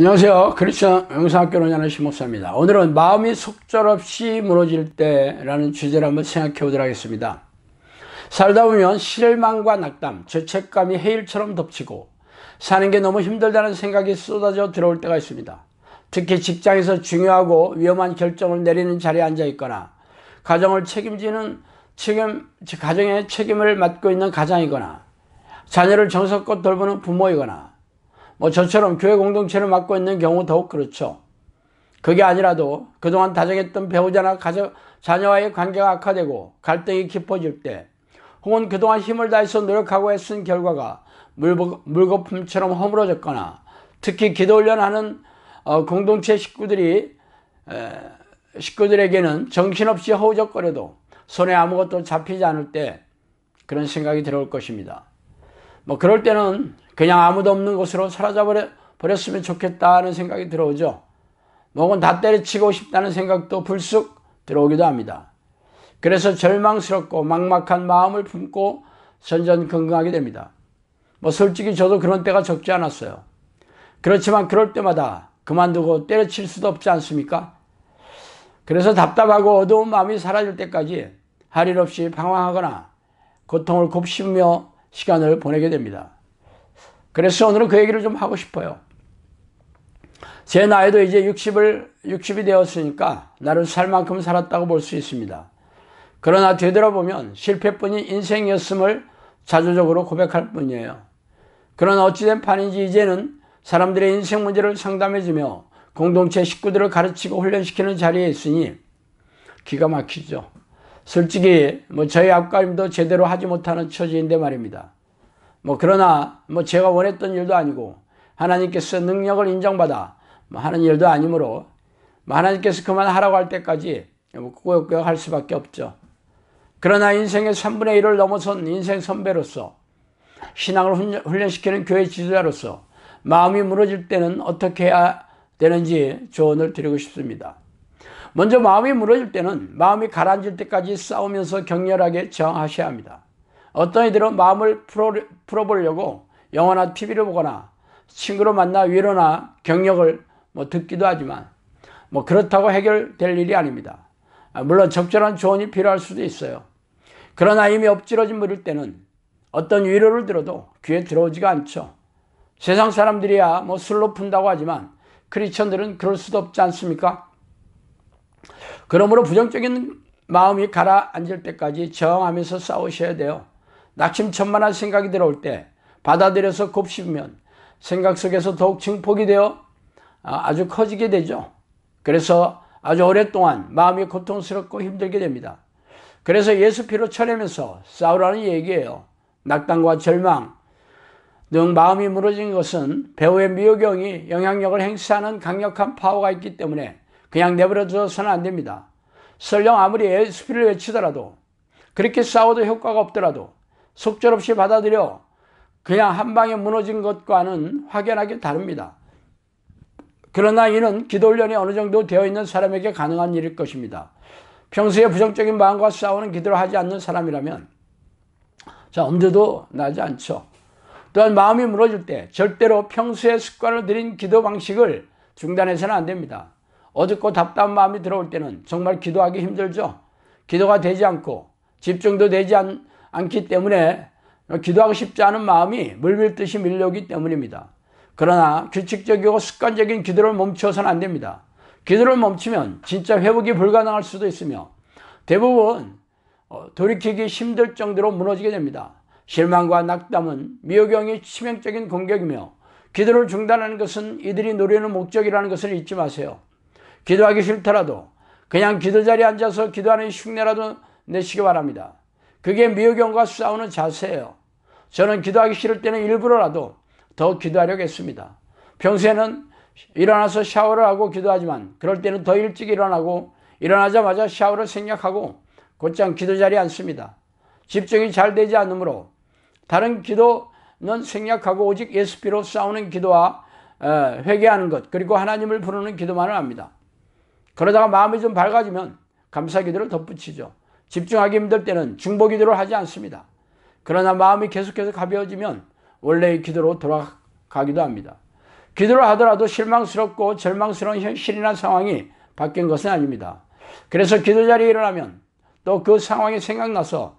안녕하세요. 그리스천 영상학교로 하 신목사입니다. 오늘은 마음이 속절없이 무너질 때라는 주제를 한번 생각해 보도록 하겠습니다. 살다 보면 실망과 낙담, 죄책감이 해일처럼 덮치고 사는 게 너무 힘들다는 생각이 쏟아져 들어올 때가 있습니다. 특히 직장에서 중요하고 위험한 결정을 내리는 자리에 앉아 있거나 가정을 책임지는 책임, 가정의 책임을 맡고 있는 가장이거나 자녀를 정성껏 돌보는 부모이거나 뭐 저처럼 교회 공동체를 맡고 있는 경우 더욱 그렇죠. 그게 아니라도 그동안 다정했던 배우자나 가족, 자녀와의 관계가 악화되고 갈등이 깊어질 때 혹은 그동안 힘을 다해서 노력하고 애쓴 결과가 물거품처럼 허물어졌거나 특히 기도 훈련하는 어, 공동체 식구들이 에, 식구들에게는 정신없이 허우적거려도 손에 아무것도 잡히지 않을 때 그런 생각이 들어올 것입니다. 뭐 그럴 때는 그냥 아무도 없는 곳으로 사라져 버렸으면 좋겠다는 생각이 들어오죠. 뭐 혹은 다 때려치고 싶다는 생각도 불쑥 들어오기도 합니다. 그래서 절망스럽고 막막한 마음을 품고 선전건강하게 됩니다. 뭐 솔직히 저도 그런 때가 적지 않았어요. 그렇지만 그럴 때마다 그만두고 때려칠 수도 없지 않습니까? 그래서 답답하고 어두운 마음이 사라질 때까지 할 일 없이 방황하거나 고통을 곱씹으며 시간을 보내게 됩니다. 그래서 오늘은 그 얘기를 좀 하고 싶어요. 제 나이도 이제 60을, 60이 되었으니까 나를 살 만큼 살았다고 볼 수 있습니다. 그러나 되돌아보면 실패뿐이 인생이었음을 자조적으로 고백할 뿐이에요. 그러나 어찌된 판인지 이제는 사람들의 인생 문제를 상담해주며 공동체 식구들을 가르치고 훈련시키는 자리에 있으니 기가 막히죠. 솔직히 뭐 저희 앞가림도 제대로 하지 못하는 처지인데 말입니다. 뭐 그러나 뭐 제가 원했던 일도 아니고 하나님께서 능력을 인정받아 뭐 하는 일도 아니므로 뭐 하나님께서 그만 하라고 할 때까지 뭐 꾸역꾸역 할 수밖에 없죠. 그러나 인생의 3분의 1을 넘어선 인생 선배로서 신앙을 훈련시키는 교회 지도자로서 마음이 무너질 때는 어떻게 해야 되는지 조언을 드리고 싶습니다. 먼저 마음이 무너질 때는 마음이 가라앉을 때까지 싸우면서 격렬하게 저항하셔야 합니다. 어떤 이들은 마음을 풀어, 풀어보려고 영화나 TV를 보거나 친구로 만나 위로나 경력을 뭐 듣기도 하지만 뭐 그렇다고 해결될 일이 아닙니다. 아, 물론 적절한 조언이 필요할 수도 있어요. 그러나 이미 엎질러진 물일 때는 어떤 위로를 들어도 귀에 들어오지가 않죠. 세상 사람들이야 뭐 술로 푼다고 하지만 크리스천들은 그럴 수도 없지 않습니까? 그러므로 부정적인 마음이 가라앉을 때까지 저항하면서 싸우셔야 돼요. 낙심천만한 생각이 들어올 때 받아들여서 곱씹으면 생각 속에서 더욱 증폭이 되어 아, 아주 커지게 되죠. 그래서 아주 오랫동안 마음이 고통스럽고 힘들게 됩니다. 그래서 예수 피로 쳐내면서 싸우라는 얘기예요. 낙담과 절망 등 마음이 무너진 것은 배우의 미호경이 영향력을 행사하는 강력한 파워가 있기 때문에 그냥 내버려둬서는 안 됩니다. 설령 아무리 예수피를 외치더라도 그렇게 싸워도 효과가 없더라도 속절없이 받아들여 그냥 한 방에 무너진 것과는 확연하게 다릅니다. 그러나 이는 기도훈련이 어느 정도 되어 있는 사람에게 가능한 일일 것입니다. 평소에 부정적인 마음과 싸우는 기도를 하지 않는 사람이라면 자 엄두도 나지 않죠. 또한 마음이 무너질 때 절대로 평소의 습관을 들인 기도 방식을 중단해서는 안 됩니다. 어둡고 답답한 마음이 들어올 때는 정말 기도하기 힘들죠. 기도가 되지 않고 집중도 되지 않, 않기 때문에 기도하고 싶지 않은 마음이 물밀듯이 밀려오기 때문입니다. 그러나 규칙적이고 습관적인 기도를 멈춰서는 안 됩니다. 기도를 멈추면 진짜 회복이 불가능할 수도 있으며 대부분 어, 돌이키기 힘들 정도로 무너지게 됩니다. 실망과 낙담은 미호경의 치명적인 공격이며 기도를 중단하는 것은 이들이 노리는 목적이라는 것을 잊지 마세요. 기도하기 싫더라도 그냥 기도 자리에 앉아서 기도하는 흉내라도 내시기 바랍니다. 그게 미혹경과 싸우는 자세예요. 저는 기도하기 싫을 때는 일부러라도 더 기도하려겠습니다. 평소에는 일어나서 샤워를 하고 기도하지만 그럴 때는 더 일찍 일어나고 일어나자마자 샤워를 생략하고 곧장 기도 자리에 앉습니다. 집중이 잘 되지 않으므로 다른 기도는 생략하고 오직 예수피로 싸우는 기도와 어, 회개하는 것 그리고 하나님을 부르는 기도만을 합니다. 그러다가 마음이 좀 밝아지면 감사 기도를 덧붙이죠. 집중하기 힘들 때는 중보 기도를 하지 않습니다. 그러나 마음이 계속해서 가벼워지면 원래의 기도로 돌아가기도 합니다. 기도를 하더라도 실망스럽고 절망스러운 현실이나 상황이 바뀐 것은 아닙니다. 그래서 기도 자리에 일어나면 또 그 상황이 생각나서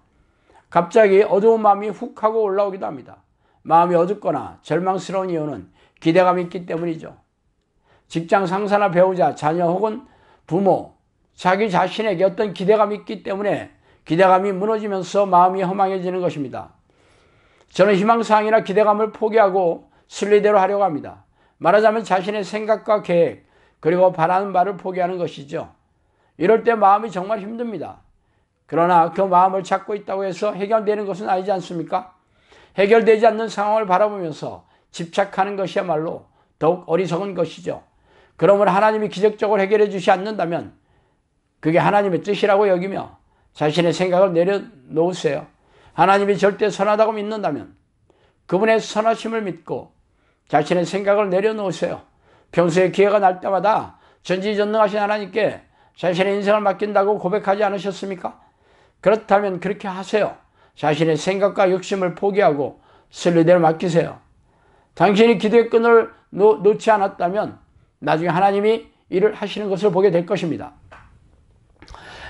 갑자기 어두운 마음이 훅 하고 올라오기도 합니다. 마음이 어둡거나 절망스러운 이유는 기대감이 있기 때문이죠. 직장 상사나 배우자, 자녀 혹은 부모, 자기 자신에게 어떤 기대감이 있기 때문에 기대감이 무너지면서 마음이 허망해지는 것입니다. 저는 희망사항이나 기대감을 포기하고 순리대로 하려고 합니다. 말하자면 자신의 생각과 계획, 그리고 바라는 바를 포기하는 것이죠. 이럴 때 마음이 정말 힘듭니다. 그러나 그 마음을 찾고 있다고 해서 해결되는 것은 아니지 않습니까? 해결되지 않는 상황을 바라보면서 집착하는 것이야말로 더욱 어리석은 것이죠. 그러므로 하나님이 기적적으로 해결해 주지 않는다면 그게 하나님의 뜻이라고 여기며 자신의 생각을 내려놓으세요. 하나님이 절대 선하다고 믿는다면 그분의 선하심을 믿고 자신의 생각을 내려놓으세요. 평소에 기회가 날 때마다 전지전능하신 하나님께 자신의 인생을 맡긴다고 고백하지 않으셨습니까? 그렇다면 그렇게 하세요. 자신의 생각과 욕심을 포기하고 순리대로 맡기세요. 당신이 기도의 끈을 놓, 놓지 않았다면 나중에 하나님이 일을 하시는 것을 보게 될 것입니다.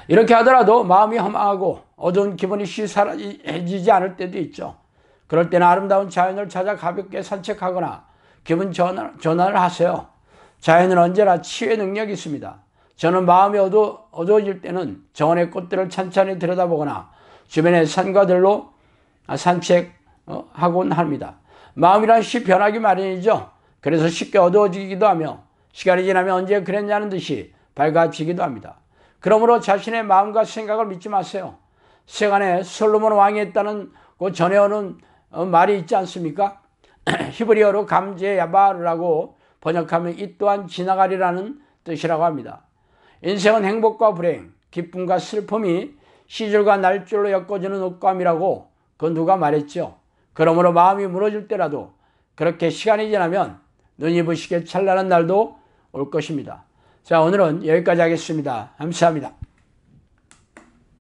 이렇게 하더라도 마음이 험하고 어두운 기분이 쉬 사라지지 않을 때도 있죠. 그럴 때는 아름다운 자연을 찾아 가볍게 산책하거나 기분 전환, 전환을 하세요. 자연은 언제나 치유의 능력이 있습니다. 저는 마음이 어두, 어두워질 때는 정원의 꽃들을 찬찬히 들여다보거나 주변의 산과들로 아, 산책하곤 어, 합니다. 마음이란 시 변하기 마련이죠. 그래서 쉽게 어두워지기도 하며 시간이 지나면 언제 그랬냐는 듯이 밝아지기도 합니다. 그러므로 자신의 마음과 생각을 믿지 마세요. 세간에 솔로몬 왕이 했다는 그 전해오는 어, 말이 있지 않습니까? 히브리어로 감제야바르라고 번역하면 이 또한 지나가리라는 뜻이라고 합니다. 인생은 행복과 불행, 기쁨과 슬픔이 시절과 날줄로 엮어지는 옷감이라고 그 누가 말했죠. 그러므로 마음이 무너질 때라도 그렇게 시간이 지나면 눈이 부시게 찬란한 날도 올 것입니다. 자, 오늘은 여기까지 하겠습니다. 감사합니다.